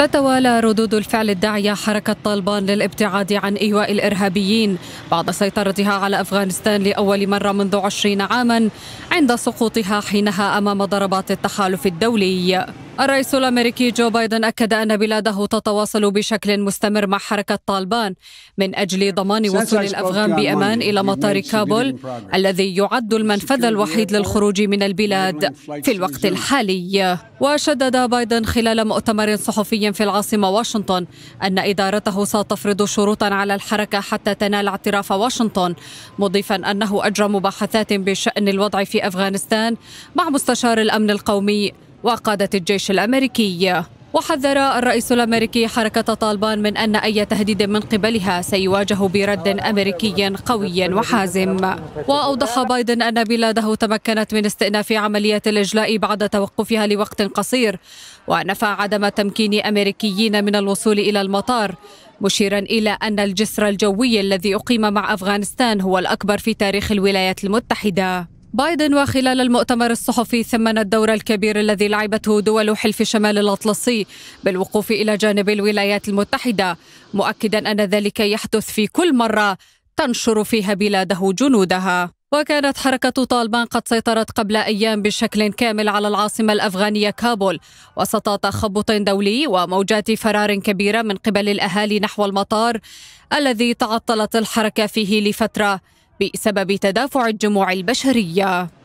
تتوالى ردود الفعل الداعية حركة طالبان للابتعاد عن إيواء الإرهابيين بعد سيطرتها على أفغانستان لأول مرة منذ عشرين عاما عند سقوطها حينها أمام ضربات التحالف الدولي الرئيس الامريكي جو بايدن اكد ان بلاده تتواصل بشكل مستمر مع حركه طالبان من اجل ضمان وصول الافغان بامان الى مطار كابول الذي يعد المنفذ الوحيد للخروج من البلاد في الوقت الحالي وشدد بايدن خلال مؤتمر صحفي في العاصمه واشنطن ان ادارته ستفرض شروطا على الحركه حتى تنال اعتراف واشنطن مضيفا انه اجرى مباحثات بشان الوضع في افغانستان مع مستشار الامن القومي وقادة الجيش الأمريكي وحذر الرئيس الامريكي حركه طالبان من ان اي تهديد من قبلها سيواجه برد امريكي قوي وحازم واوضح بايدن ان بلاده تمكنت من استئناف عمليه الاجلاء بعد توقفها لوقت قصير ونفى عدم تمكين امريكيين من الوصول الى المطار مشيرا الى ان الجسر الجوي الذي اقيم مع افغانستان هو الاكبر في تاريخ الولايات المتحده بايدن وخلال المؤتمر الصحفي ثمن الدور الكبير الذي لعبته دول حلف شمال الاطلسي بالوقوف الى جانب الولايات المتحده مؤكدا ان ذلك يحدث في كل مره تنشر فيها بلاده جنودها وكانت حركة طالبان قد سيطرت قبل أيام بشكل كامل على العاصمة الأفغانية كابول وسط تخبط دولي وموجات فرار كبيرة من قبل الأهالي نحو المطار الذي تعطلت الحركة فيه لفترة بسبب تدافع الجموع البشريه